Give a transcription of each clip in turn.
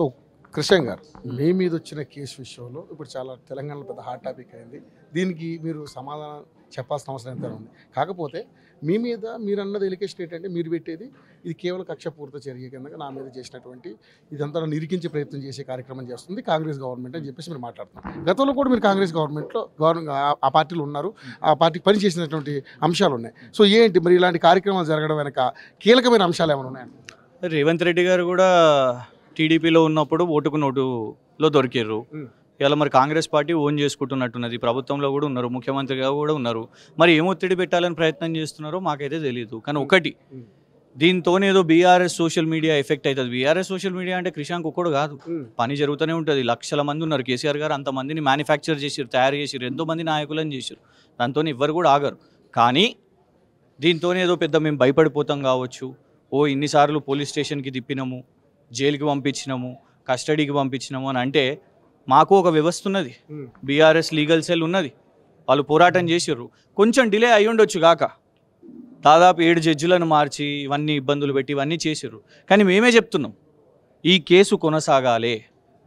So Krishna గారు మీ మీద వచ్చిన కేసు విషయంలో ఇప్పుడు చాలా తెలంగాణలో పెద్ద హాట్ టాపిక్ అయింది దీనికి మీరు సమాధానం చెప్పాల్సిన అవసరం ఎంత ఉంది కాకపోతే మీ మీద మీరు అన్నది ఎలికేషన్ ఏంటంటే మీరు పెట్టేది ఇది కేవలం పూర్త చర్య కింద నా మీద చేసినటువంటి ఇదంతా నిరికించే ప్రయత్నం చేసే కార్యక్రమం చేస్తుంది కాంగ్రెస్ గవర్నమెంట్ అని చెప్పేసి మీరు మాట్లాడుతున్నారు గతంలో కూడా మీరు కాంగ్రెస్ గవర్నమెంట్లో గవర్నమెంట్ ఆ పార్టీలో ఉన్నారు ఆ పార్టీకి పని చేసినటువంటి అంశాలు ఉన్నాయి సో ఏంటి మరి ఇలాంటి కార్యక్రమాలు జరగడం వెనక కీలకమైన అంశాలు ఏమైనా ఉన్నాయండి రేవంత్ రెడ్డి గారు కూడా టీడీపీలో ఉన్నప్పుడు ఓటుకు నోటులో దొరికారు ఇలా మరి కాంగ్రెస్ పార్టీ ఓన్ చేసుకుంటున్నట్టున్నది ప్రభుత్వంలో కూడా ఉన్నారు ముఖ్యమంత్రిగా కూడా ఉన్నారు మరి ఏం ఒత్తిడి పెట్టాలని ప్రయత్నం చేస్తున్నారో మాకైతే తెలియదు కానీ ఒకటి దీంతోనేదో బీఆర్ఎస్ సోషల్ మీడియా ఎఫెక్ట్ అవుతుంది బీఆర్ఎస్ సోషల్ మీడియా అంటే క్రిషాంక్ ఒక్కడు కాదు పని జరుగుతూనే ఉంటుంది లక్షల మంది ఉన్నారు కేసీఆర్ గారు అంతమందిని మ్యానుఫ్యాక్చర్ చేసారు తయారు చేసారు ఎంతో మంది నాయకులను చేశారు దాంతో ఎవ్వరు కూడా ఆగరు కానీ దీంతోనేదో పెద్ద మేము భయపడిపోతాం కావచ్చు ఓ ఇన్నిసార్లు పోలీస్ స్టేషన్కి తిప్పినాము జైలుకి పంపించినాము కస్టడీకి పంపించినాము అని అంటే మాకు ఒక వ్యవస్థ ఉన్నది బీఆర్ఎస్ లీగల్ సెల్ ఉన్నది వాళ్ళు పోరాటం చేసారు కొంచెం డిలే అయి ఉండొచ్చు కాక దాదాపు ఏడు జడ్జిలను మార్చి ఇవన్నీ ఇబ్బందులు పెట్టి ఇవన్నీ చేసారు కానీ మేమే చెప్తున్నాం ఈ కేసు కొనసాగాలి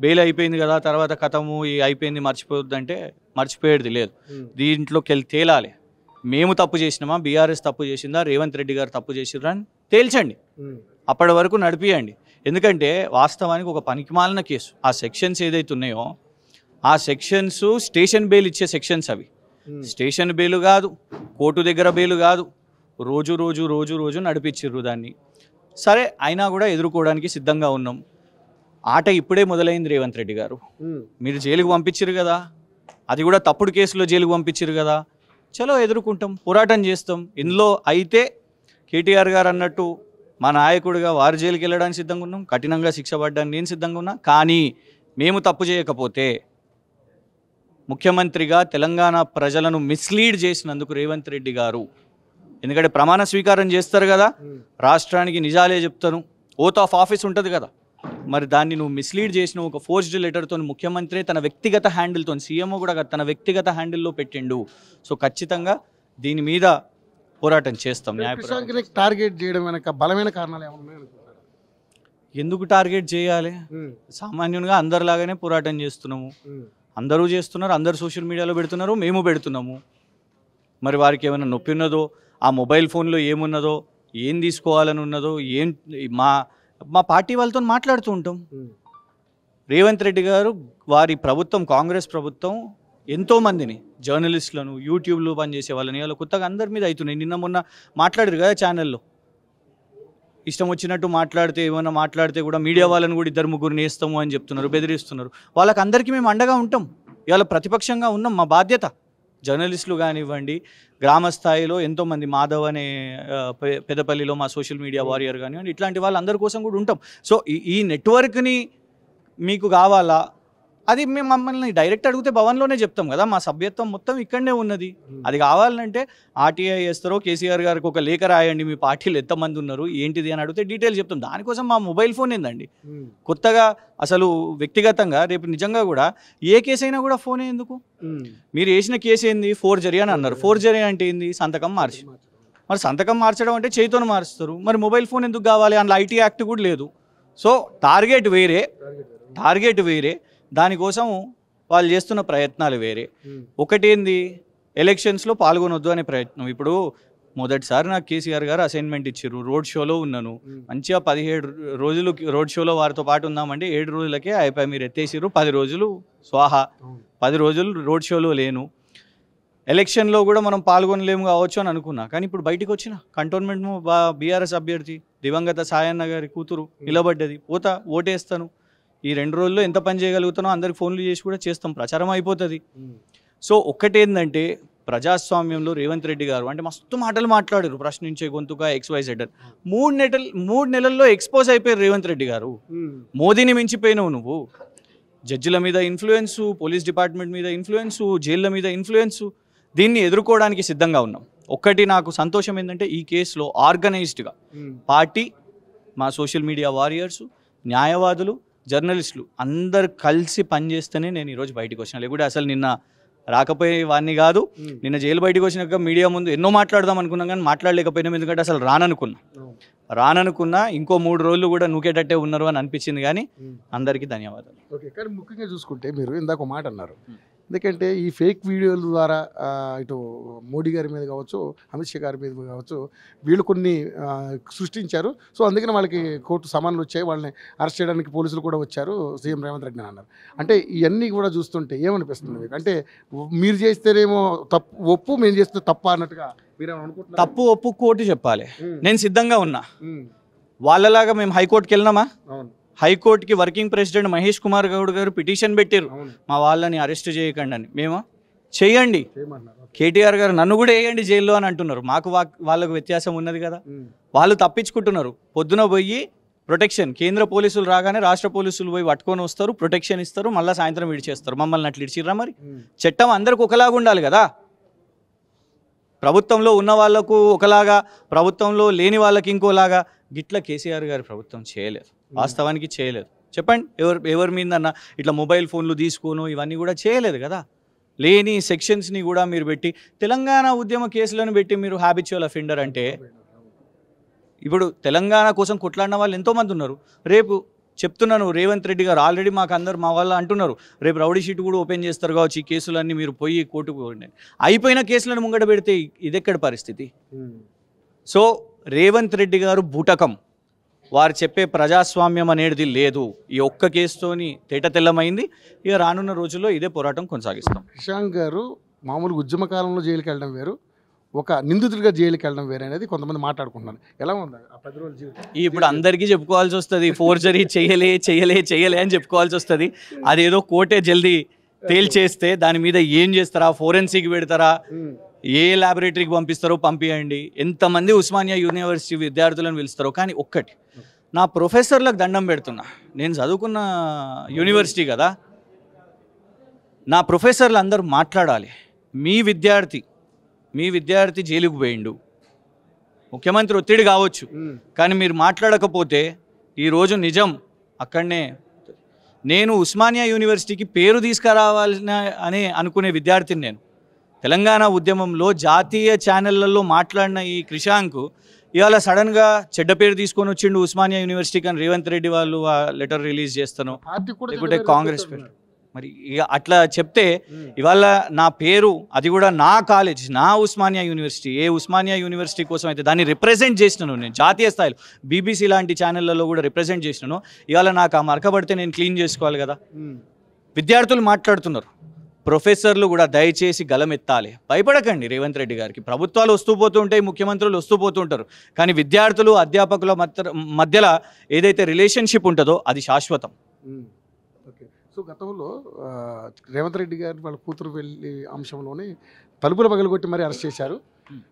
బెయిల్ అయిపోయింది కదా తర్వాత కథము ఈ అయిపోయింది మర్చిపోద్దంటే మర్చిపోయేది లేదు దీంట్లోకి వెళ్ళి తేలాలి మేము తప్పు చేసినామా బీఆర్ఎస్ తప్పు చేసిందా రేవంత్ రెడ్డి గారు తప్పు చేసిర్రా అని తేల్చండి అప్పటి వరకు నడిపియండి ఎందుకంటే వాస్తవానికి ఒక పనికిమాలిన కేసు ఆ సెక్షన్స్ ఏదైతే ఉన్నాయో ఆ సెక్షన్స్ స్టేషన్ బెయిల్ ఇచ్చే సెక్షన్స్ అవి స్టేషన్ బెయిల్ కాదు కోర్టు దగ్గర బెయిల్ కాదు రోజు రోజు రోజు రోజు నడిపించారు దాన్ని సరే అయినా కూడా ఎదుర్కోవడానికి సిద్ధంగా ఉన్నాం ఆట ఇప్పుడే మొదలైంది రేవంత్ రెడ్డి గారు మీరు జైలుకు పంపించారు కదా అది కూడా తప్పుడు కేసులో జైలుకు పంపించారు కదా చలో ఎదుర్కొంటాం పోరాటం చేస్తాం ఇందులో అయితే కేటీఆర్ గారు అన్నట్టు మా నాయకుడిగా వారి జైలుకి వెళ్ళడానికి సిద్ధంగా ఉన్నాం కఠినంగా శిక్ష పడడానికి నేను సిద్ధంగా ఉన్నా కానీ మేము తప్పు చేయకపోతే ముఖ్యమంత్రిగా తెలంగాణ ప్రజలను మిస్లీడ్ చేసినందుకు రేవంత్ రెడ్డి గారు ఎందుకంటే ప్రమాణ స్వీకారం చేస్తారు కదా రాష్ట్రానికి నిజాలే చెప్తాను ఓత్ ఆఫ్ ఆఫీస్ ఉంటుంది కదా మరి దాన్ని నువ్వు మిస్లీడ్ చేసిన ఒక ఫోర్స్డ్ లెటర్తో ముఖ్యమంత్రి తన వ్యక్తిగత హ్యాండిల్తో సీఎంఓ కూడా తన వ్యక్తిగత హ్యాండిల్లో పెట్టిండు సో ఖచ్చితంగా దీని మీద పోరాటం చేస్తాం టార్గెట్ చేయడం వెనక బలమైన కారణాలు ఏమన్నా ఎందుకు టార్గెట్ చేయాలి సామాన్యునిగా అందరిలాగానే పోరాటం చేస్తున్నాము అందరూ చేస్తున్నారు అందరు సోషల్ మీడియాలో పెడుతున్నారు మేము పెడుతున్నాము మరి వారికి ఏమైనా నొప్పి ఉన్నదో ఆ మొబైల్ ఫోన్లో ఏమున్నదో ఏం తీసుకోవాలని ఉన్నదో ఏం మా మా పార్టీ వాళ్ళతో మాట్లాడుతూ ఉంటాం రేవంత్ రెడ్డి గారు వారి ప్రభుత్వం కాంగ్రెస్ ప్రభుత్వం ఎంతోమందిని జర్నలిస్టులను యూట్యూబ్లో పనిచేసే వాళ్ళని వాళ్ళు కొత్తగా అందరి మీద అవుతున్నాయి నిన్న మొన్న మాట్లాడారు కదా ఛానల్లో ఇష్టం వచ్చినట్టు మాట్లాడితే ఏమైనా మాట్లాడితే కూడా మీడియా వాళ్ళని కూడా ఇద్దరు ముగ్గురు నేస్తాము అని చెప్తున్నారు బెదిరిస్తున్నారు వాళ్ళకి అందరికీ మేము అండగా ఉంటాం ఇవాళ ప్రతిపక్షంగా ఉన్నాం మా బాధ్యత జర్నలిస్టులు కానివ్వండి గ్రామ స్థాయిలో ఎంతోమంది మాధవ్ అనే పెద్దపల్లిలో మా సోషల్ మీడియా వారియర్ కానివ్వండి ఇట్లాంటి వాళ్ళందరి కోసం కూడా ఉంటాం సో ఈ నెట్వర్క్ని మీకు కావాలా అది మేము మమ్మల్ని డైరెక్ట్ అడిగితే భవన్లోనే చెప్తాం కదా మా సభ్యత్వం మొత్తం ఇక్కడనే ఉన్నది hmm. అది కావాలంటే ఆర్టీఐ చేస్తారో కేసీఆర్ గారికి ఒక లేఖ రాయండి మీ పార్టీలు ఎంతమంది ఉన్నారు ఏంటిది అని అడిగితే డీటెయిల్ చెప్తాం దానికోసం మా మొబైల్ ఫోన్ ఏందండి hmm. కొత్తగా అసలు వ్యక్తిగతంగా రేపు నిజంగా కూడా ఏ కేసు అయినా కూడా ఫోన్ ఎందుకు hmm. మీరు వేసిన కేసు ఏంది జరి అని అన్నారు ఫోర్ జరి అంటే ఏంది సంతకం మార్చి మరి సంతకం మార్చడం అంటే చేతితో మారుస్తారు మరి మొబైల్ ఫోన్ ఎందుకు కావాలి అందులో ఐటీ యాక్ట్ కూడా లేదు సో టార్గెట్ వేరే టార్గెట్ వేరే దానికోసం వాళ్ళు చేస్తున్న ప్రయత్నాలు వేరే ఒకటేంది ఎలక్షన్స్లో పాల్గొనొద్దు అనే ప్రయత్నం ఇప్పుడు మొదటిసారి నాకు కేసీఆర్ గారు అసైన్మెంట్ ఇచ్చారు రోడ్ షోలో ఉన్నాను మంచిగా పదిహేడు రోజులు రోడ్ షోలో వారితో పాటు ఉన్నామంటే ఏడు రోజులకే అయిపోయి మీరు ఎత్తేసారు పది రోజులు స్వాహా పది రోజులు రోడ్ షోలో లేను ఎలక్షన్లో కూడా మనం పాల్గొనలేము కావచ్చు అని అనుకున్నా కానీ ఇప్పుడు బయటకు వచ్చిన కంటోన్మెంట్ బీఆర్ఎస్ అభ్యర్థి దివంగత సాయన్న గారి కూతురు నిలబడ్డది పోతా ఓటేస్తాను ఈ రెండు రోజుల్లో ఎంత పని చేయగలుగుతానో అందరికి ఫోన్లు చేసి కూడా చేస్తాం ప్రచారం అయిపోతుంది సో ఒక్కటేందంటే ప్రజాస్వామ్యంలో రేవంత్ రెడ్డి గారు అంటే మస్తు మాటలు మాట్లాడారు ప్రశ్నించే గొంతుగా ఎక్స్వైజ్ ఎడర్ మూడు నెలలు మూడు నెలల్లో ఎక్స్పోజ్ అయిపోయారు రేవంత్ రెడ్డి గారు మోదీని మించిపోయినావు నువ్వు జడ్జిల మీద ఇన్ఫ్లుయెన్సు పోలీస్ డిపార్ట్మెంట్ మీద ఇన్ఫ్లుయెన్సు జైళ్ళ మీద ఇన్ఫ్లుయెన్సు దీన్ని ఎదుర్కోవడానికి సిద్ధంగా ఉన్నాం ఒక్కటి నాకు సంతోషం ఏంటంటే ఈ కేసులో ఆర్గనైజ్డ్గా పార్టీ మా సోషల్ మీడియా వారియర్సు న్యాయవాదులు జర్నలిస్టులు అందరు కలిసి పనిచేస్తేనే నేను ఈరోజు బయటకు వచ్చిన లేకుంటే అసలు నిన్న రాకపోయే వాడిని కాదు నిన్న జైలు బయటకు వచ్చినాక మీడియా ముందు ఎన్నో మాట్లాడదాం అనుకున్నాం కానీ మాట్లాడలేకపోయినాం ఎందుకంటే అసలు రాననుకున్నా రాననుకున్నా ఇంకో మూడు రోజులు కూడా నూకేటట్టే ఉన్నారు అని అనిపించింది కానీ అందరికీ ధన్యవాదాలు ఓకే కానీ ముఖ్యంగా చూసుకుంటే మీరు ఇందాక మాట అన్నారు ఎందుకంటే ఈ ఫేక్ వీడియోల ద్వారా ఇటు మోడీ గారి మీద కావచ్చు అమిత్ షా గారి మీద కావచ్చు వీళ్ళు కొన్ని సృష్టించారు సో అందుకని వాళ్ళకి కోర్టు సమాన్లు వచ్చాయి వాళ్ళని అరెస్ట్ చేయడానికి పోలీసులు కూడా వచ్చారు సీఎం రేవంత్ రెడ్డి అన్నారు అంటే ఇవన్నీ కూడా చూస్తుంటే ఏమనిపిస్తుంది మీకు అంటే మీరు చేస్తేనేమో తప్పు ఒప్పు మేము చేస్తే తప్ప అన్నట్టుగా మీరేమనుకుంటున్నారు తప్పు ఒప్పు కోర్టు చెప్పాలి నేను సిద్ధంగా ఉన్నా వాళ్ళలాగా మేము హైకోర్టుకి వెళ్ళినామా అవును హైకోర్టుకి వర్కింగ్ ప్రెసిడెంట్ మహేష్ కుమార్ గౌడ్ గారు పిటిషన్ పెట్టారు మా వాళ్ళని అరెస్ట్ చేయకండి అని మేము చేయండి కేటీఆర్ గారు నన్ను కూడా వేయండి జైల్లో అని అంటున్నారు మాకు వాళ్ళకు వ్యత్యాసం ఉన్నది కదా వాళ్ళు తప్పించుకుంటున్నారు పొద్దున పోయి ప్రొటెక్షన్ కేంద్ర పోలీసులు రాగానే రాష్ట్ర పోలీసులు పోయి పట్టుకొని వస్తారు ప్రొటెక్షన్ ఇస్తారు మళ్ళీ సాయంత్రం విడిచేస్తారు మమ్మల్ని అట్లా ఇడిచిర్రా మరి చట్టం అందరికి ఒకలాగా ఉండాలి కదా ప్రభుత్వంలో ఉన్న వాళ్లకు ఒకలాగా ప్రభుత్వంలో లేని వాళ్ళకి ఇంకోలాగా గిట్ల కేసీఆర్ గారి ప్రభుత్వం చేయలేదు Hmm. వాస్తవానికి చేయలేదు చెప్పండి ఎవరు ఎవరి మీద అన్న ఇట్లా మొబైల్ ఫోన్లు తీసుకోను ఇవన్నీ కూడా చేయలేదు కదా లేని సెక్షన్స్ని కూడా మీరు పెట్టి తెలంగాణ ఉద్యమ కేసులను పెట్టి మీరు హ్యాబిచువల్ అఫెండర్ అంటే ఇప్పుడు తెలంగాణ కోసం కొట్లాడిన వాళ్ళు ఎంతోమంది ఉన్నారు రేపు చెప్తున్నాను రేవంత్ రెడ్డి గారు ఆల్రెడీ మాకు అందరు మా వాళ్ళు అంటున్నారు రేపు రౌడీ షీట్ కూడా ఓపెన్ చేస్తారు కావచ్చు ఈ కేసులన్నీ మీరు పోయి కోర్టుకు అయిపోయిన కేసులను ముంగట పెడితే ఇదెక్కడ పరిస్థితి hmm. సో రేవంత్ రెడ్డి గారు బూటకం వారు చెప్పే ప్రజాస్వామ్యం అనేది లేదు ఈ ఒక్క కేసుతోని తేట తెల్లమైంది ఇక రానున్న రోజుల్లో ఇదే పోరాటం కొనసాగిస్తాం ప్రశాంత్ గారు ఉద్యమ ఉద్యమకాలంలో జైలుకి వెళ్ళడం వేరు ఒక నిందితుడిగా జైలుకి వెళ్ళడం వేరే అనేది కొంతమంది మాట్లాడుకుంటున్నారు ఎలా ఉంది ఆ పది రోజుల జీవితం ఇప్పుడు అందరికీ చెప్పుకోవాల్సి వస్తుంది ఫోర్జరీ చేయలే చేయలే చేయలే అని చెప్పుకోవాల్సి వస్తుంది అదేదో కోటే జల్దీ తేల్చేస్తే దాని మీద ఏం చేస్తారా ఫోరెన్సిక్ పెడతారా ఏ ల్యాబొరేటరీకి పంపిస్తారో పంపించండి ఎంతమంది ఉస్మానియా యూనివర్సిటీ విద్యార్థులను పిలుస్తారో కానీ ఒక్కటి నా ప్రొఫెసర్లకు దండం పెడుతున్నా నేను చదువుకున్న యూనివర్సిటీ కదా నా ప్రొఫెసర్లు అందరూ మాట్లాడాలి మీ విద్యార్థి మీ విద్యార్థి జైలుకు పోయిండు ముఖ్యమంత్రి ఒత్తిడి కావచ్చు కానీ మీరు మాట్లాడకపోతే ఈరోజు నిజం అక్కడనే నేను ఉస్మానియా యూనివర్సిటీకి పేరు తీసుకురావాలి అని అనుకునే విద్యార్థిని నేను తెలంగాణ ఉద్యమంలో జాతీయ ఛానళ్లలో మాట్లాడిన ఈ క్రిషాంకు ఇవాళ సడన్గా చెడ్డ పేరు తీసుకొని వచ్చిండు ఉస్మానియా యూనివర్సిటీకి అని రేవంత్ రెడ్డి వాళ్ళు ఆ లెటర్ రిలీజ్ చేస్తాను లేకుంటే కాంగ్రెస్ పేరు మరి ఇక అట్లా చెప్తే ఇవాళ నా పేరు అది కూడా నా కాలేజ్ నా ఉస్మానియా యూనివర్సిటీ ఏ ఉస్మానియా యూనివర్సిటీ కోసం అయితే దాన్ని రిప్రజెంట్ చేసినాను నేను జాతీయ స్థాయిలో బీబీసీ లాంటి ఛానళ్లలో కూడా రిప్రజెంట్ చేసినాను ఇవాళ నాకు ఆ మరకబడితే నేను క్లీన్ చేసుకోవాలి కదా విద్యార్థులు మాట్లాడుతున్నారు ప్రొఫెసర్లు కూడా దయచేసి గలమెత్తాలి భయపడకండి రేవంత్ రెడ్డి గారికి ప్రభుత్వాలు వస్తూ పోతూ ఉంటాయి ముఖ్యమంత్రులు వస్తూ పోతూ ఉంటారు కానీ విద్యార్థులు అధ్యాపకుల మధ్యలో ఏదైతే రిలేషన్షిప్ ఉంటుందో అది శాశ్వతం సో గతంలో రేవంత్ రెడ్డి గారి వాళ్ళ కూతురు వెళ్ళి అంశంలోనే తలుపులు పగలగొట్టి మరీ అరెస్ట్ చేశారు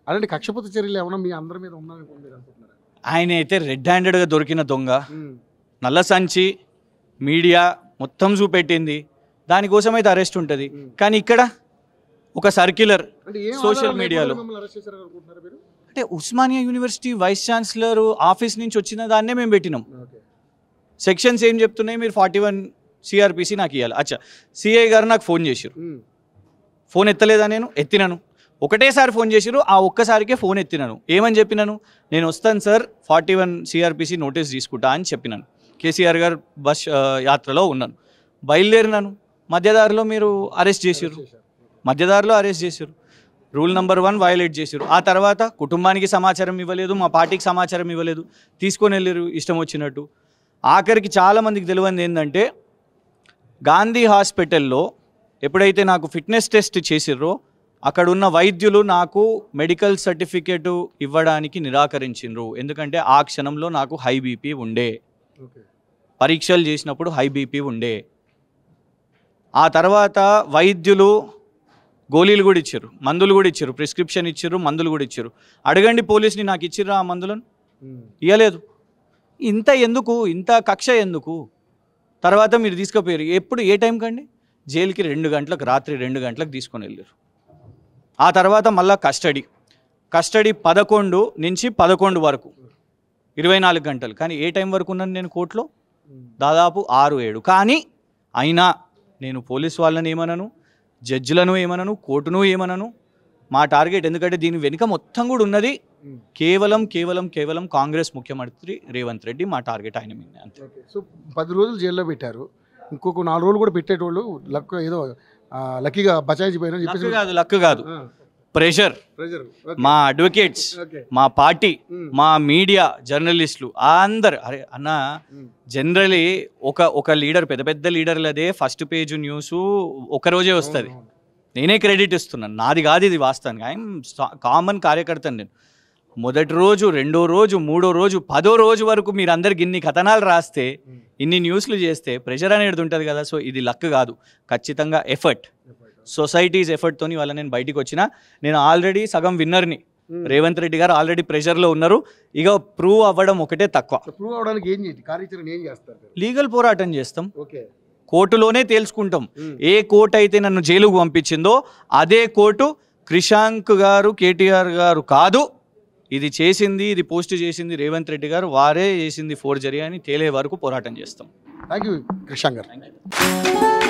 అలాంటి కక్షపత చర్యలు ఏమైనా మీ అందరి మీద ఉన్నా ఆయన అయితే రెడ్ హ్యాండెడ్గా దొరికిన దొంగ నల్ల సంచి మీడియా మొత్తం చూపెట్టింది దానికోసం అయితే అరెస్ట్ ఉంటుంది కానీ ఇక్కడ ఒక సర్క్యులర్ సోషల్ మీడియాలో అంటే Osmania university vice chancellor office నుంచి వచ్చిన దాన్నే మేము పెట్టినాం సెక్షన్స్ ఏం చెప్తున్నాయి మీరు ఫార్టీ వన్ సిఆర్పిసి నాకు ఇవ్వాలి అచ్చా సిఐ గారు నాకు ఫోన్ చేశారు ఫోన్ ఎత్తలేదా నేను ఎత్తినాను ఒకటేసారి ఫోన్ చేశారు ఆ ఒక్కసారికే ఫోన్ ఎత్తినాను ఏమని చెప్పినాను నేను వస్తాను sir forty one CrPC notice తీసుకుంటా అని చెప్పినాను కేసీఆర్ గారు బస్ యాత్రలో ఉన్నాను బయలుదేరినాను మధ్యదారిలో మీరు అరెస్ట్ చేసారు మధ్యదారిలో అరెస్ట్ చేశారు రూల్ నెంబర్ వన్ వయలేట్ చేశారు ఆ తర్వాత కుటుంబానికి సమాచారం ఇవ్వలేదు మా పార్టీకి సమాచారం ఇవ్వలేదు తీసుకొని వెళ్ళారు ఇష్టం వచ్చినట్టు ఆఖరికి చాలామందికి తెలియంది ఏంటంటే గాంధీ హాస్పిటల్లో ఎప్పుడైతే నాకు ఫిట్నెస్ టెస్ట్ చేసిర్రో అక్కడ ఉన్న వైద్యులు నాకు మెడికల్ సర్టిఫికేట్ ఇవ్వడానికి నిరాకరించిండ్రు ఎందుకంటే ఆ క్షణంలో నాకు హై బీపీ ఉండే పరీక్షలు చేసినప్పుడు హై బీపీ ఉండే ఆ తర్వాత వైద్యులు గోళీలు కూడా ఇచ్చారు మందులు కూడా ఇచ్చారు ప్రిస్క్రిప్షన్ ఇచ్చారు మందులు కూడా ఇచ్చారు అడగండి పోలీసుని నాకు ఇచ్చిర్రా ఆ మందులను ఇవ్వలేదు ఇంత ఎందుకు ఇంత కక్ష ఎందుకు తర్వాత మీరు తీసుకుపోయారు ఎప్పుడు ఏ టైంకి అండి జైలుకి రెండు గంటలకు రాత్రి రెండు గంటలకు తీసుకొని వెళ్ళారు ఆ తర్వాత మళ్ళా కస్టడీ కస్టడీ పదకొండు నుంచి పదకొండు వరకు ఇరవై నాలుగు గంటలు కానీ ఏ టైం వరకు ఉన్నాను నేను కోర్టులో దాదాపు ఆరు ఏడు కానీ అయినా నేను పోలీస్ వాళ్ళని ఏమనను జడ్జిలను ఏమనను కోర్టును ఏమనను మా టార్గెట్ ఎందుకంటే దీని వెనుక మొత్తం కూడా ఉన్నది కేవలం కేవలం కేవలం కాంగ్రెస్ ముఖ్యమంత్రి రేవంత్ రెడ్డి మా టార్గెట్ ఆయన మీద అంతే సో పది రోజులు జైల్లో పెట్టారు ఇంకొక నాలుగు రోజులు కూడా పెట్టేటోళ్ళు లక్ ఏదో లక్కీగా బచాయించిపోయారని చెప్పేసి కాదు లక్ కాదు ప్రెషర్ మా అడ్వకేట్స్ మా పార్టీ మా మీడియా జర్నలిస్టులు అందరు అరే అన్న జనరలీ ఒక ఒక లీడర్ పెద్ద పెద్ద లీడర్లదే ఫస్ట్ పేజ్ న్యూస్ ఒకరోజే వస్తుంది నేనే క్రెడిట్ ఇస్తున్నాను నాది కాదు ఇది వాస్తవానికి ఐఎమ్ కామన్ కార్యకర్త నేను మొదటి రోజు రెండో రోజు మూడో రోజు పదో రోజు వరకు మీరు అందరికి ఇన్ని కథనాలు రాస్తే ఇన్ని న్యూస్లు చేస్తే ప్రెషర్ అనేది ఉంటుంది కదా సో ఇది లక్ కాదు ఖచ్చితంగా ఎఫర్ట్ సొసైటీస్ ఎఫర్ట్తో ఇవాళ నేను బయటికి వచ్చిన నేను ఆల్రెడీ సగం విన్నర్ని రేవంత్ రెడ్డి గారు ఆల్రెడీ ప్రెషర్లో ఉన్నారు ఇక ప్రూవ్ అవ్వడం ఒకటే తక్కువ ప్రూవ్ ఏం చేస్తారు లీగల్ పోరాటం చేస్తాం ఓకే కోర్టులోనే తేల్చుకుంటాం ఏ కోర్టు అయితే నన్ను జైలుకు పంపించిందో అదే కోర్టు క్రిషాంక్ గారు కేటీఆర్ గారు కాదు ఇది చేసింది ఇది పోస్ట్ చేసింది రేవంత్ రెడ్డి గారు వారే చేసింది ఫోర్జరీ అని తేలే వరకు పోరాటం చేస్తాం థ్యాంక్ యూ క్రిషాంక్ గారు